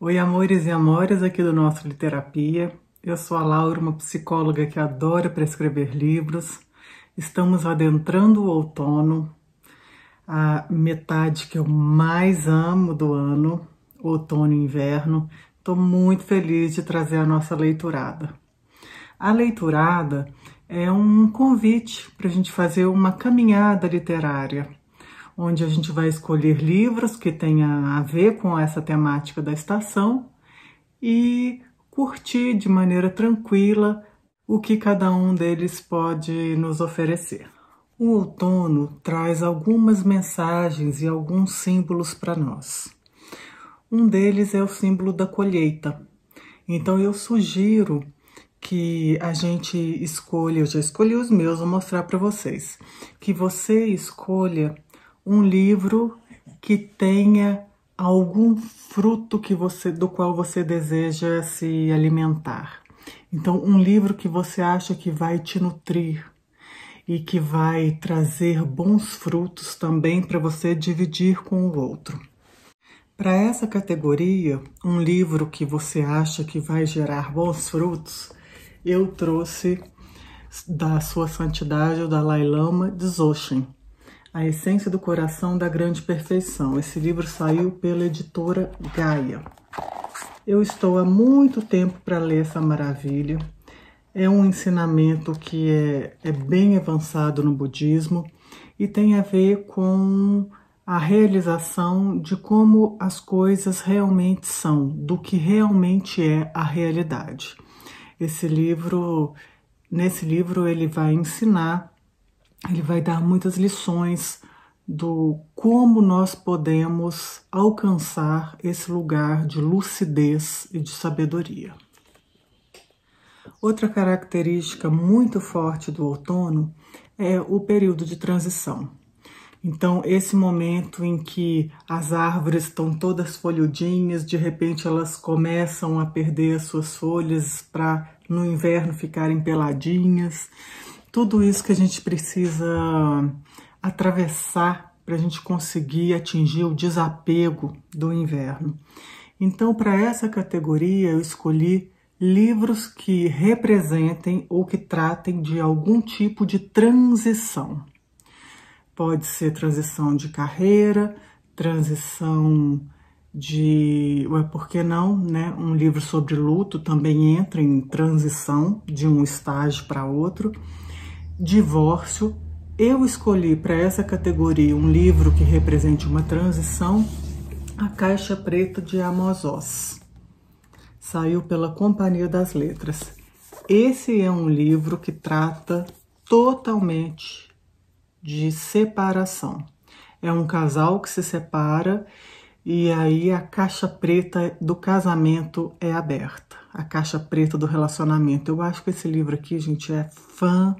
Oi, amores e amores aqui do nosso Literapia. Eu sou a Laura, uma psicóloga que adora prescrever livros. Estamos adentrando o outono, a metade que eu mais amo do ano, outono e inverno. Estou muito feliz de trazer a nossa leiturada. A leiturada é um convite para a gente fazer uma caminhada literária onde a gente vai escolher livros que tenha a ver com essa temática da estação e curtir de maneira tranquila o que cada um deles pode nos oferecer. O outono traz algumas mensagens e alguns símbolos para nós. Um deles é o símbolo da colheita. Então eu sugiro que a gente escolha, eu já escolhi os meus, vou mostrar para vocês, que você escolha um livro que tenha algum fruto que você do qual você deseja se alimentar. Então, um livro que você acha que vai te nutrir e que vai trazer bons frutos também para você dividir com o outro. Para essa categoria, um livro que você acha que vai gerar bons frutos, eu trouxe da Sua Santidade, o Dalai Lama, de Dzogchen. A Essência do Coração da Grande Perfeição. Esse livro saiu pela editora Gaia. Eu estou há muito tempo para ler essa maravilha. É um ensinamento que é, é bem avançado no budismo e tem a ver com a realização de como as coisas realmente são, do que realmente é a realidade. Esse livro, nesse livro ele vai ensinar ele vai dar muitas lições do como nós podemos alcançar esse lugar de lucidez e de sabedoria. Outra característica muito forte do outono é o período de transição. Então, esse momento em que as árvores estão todas folhudinhas, de repente elas começam a perder as suas folhas para no inverno ficarem peladinhas tudo isso que a gente precisa atravessar para a gente conseguir atingir o desapego do inverno. Então, para essa categoria, eu escolhi livros que representem ou que tratem de algum tipo de transição. Pode ser transição de carreira, transição de, ué, por que não, né? Um livro sobre luto também entra em transição de um estágio para outro divórcio. Eu escolhi para essa categoria um livro que represente uma transição, A Caixa Preta de Amos Oz. Saiu pela Companhia das Letras. Esse é um livro que trata totalmente de separação. É um casal que se separa e aí a caixa preta do casamento é aberta. A caixa preta do relacionamento. Eu acho que esse livro aqui, gente, é fã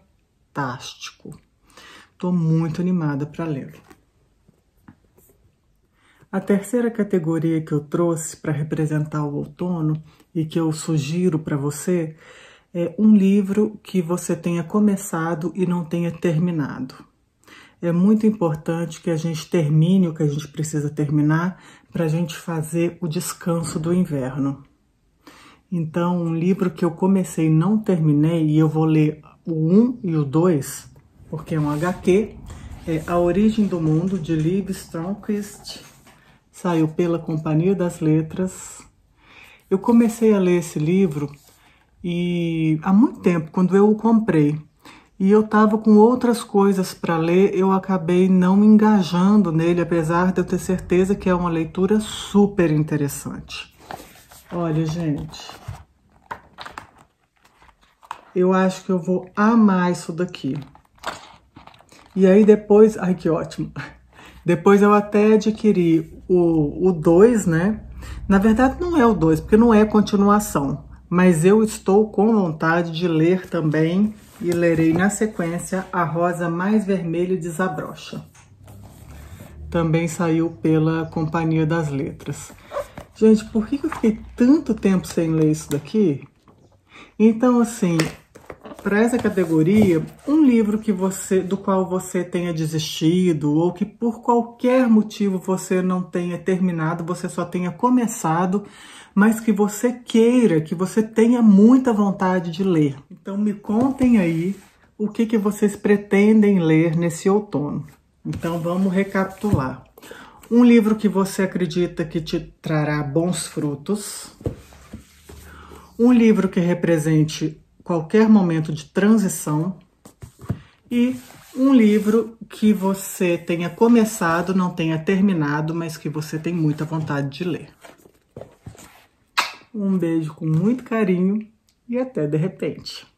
fantástico. Estou muito animada para lê-lo. A terceira categoria que eu trouxe para representar o outono e que eu sugiro para você é um livro que você tenha começado e não tenha terminado. É muito importante que a gente termine o que a gente precisa terminar para a gente fazer o descanso do inverno. Então, um livro que eu comecei e não terminei, e eu vou ler o 1 e o 2, porque é um HQ, é A Origem do Mundo, de Lib Stromquist, saiu pela Companhia das Letras. Eu comecei a ler esse livro e há muito tempo, quando eu o comprei, e eu estava com outras coisas para ler, eu acabei não me engajando nele, apesar de eu ter certeza que é uma leitura super interessante. Olha, gente, eu acho que eu vou amar isso daqui. E aí depois, ai que ótimo, depois eu até adquiri o 2, né? Na verdade não é o 2, porque não é continuação, mas eu estou com vontade de ler também e lerei na sequência A Rosa Mais Vermelho Desabrocha. Também saiu pela Companhia das Letras. Gente, por que eu fiquei tanto tempo sem ler isso daqui? Então, assim, para essa categoria um livro que você do qual você tenha desistido ou que por qualquer motivo você não tenha terminado, você só tenha começado, mas que você queira, que você tenha muita vontade de ler. Então me contem aí o que, que vocês pretendem ler nesse outono. Então vamos recapitular. Um livro que você acredita que te trará bons frutos. Um livro que represente qualquer momento de transição e um livro que você tenha começado, não tenha terminado, mas que você tem muita vontade de ler. Um beijo com muito carinho e até de repente.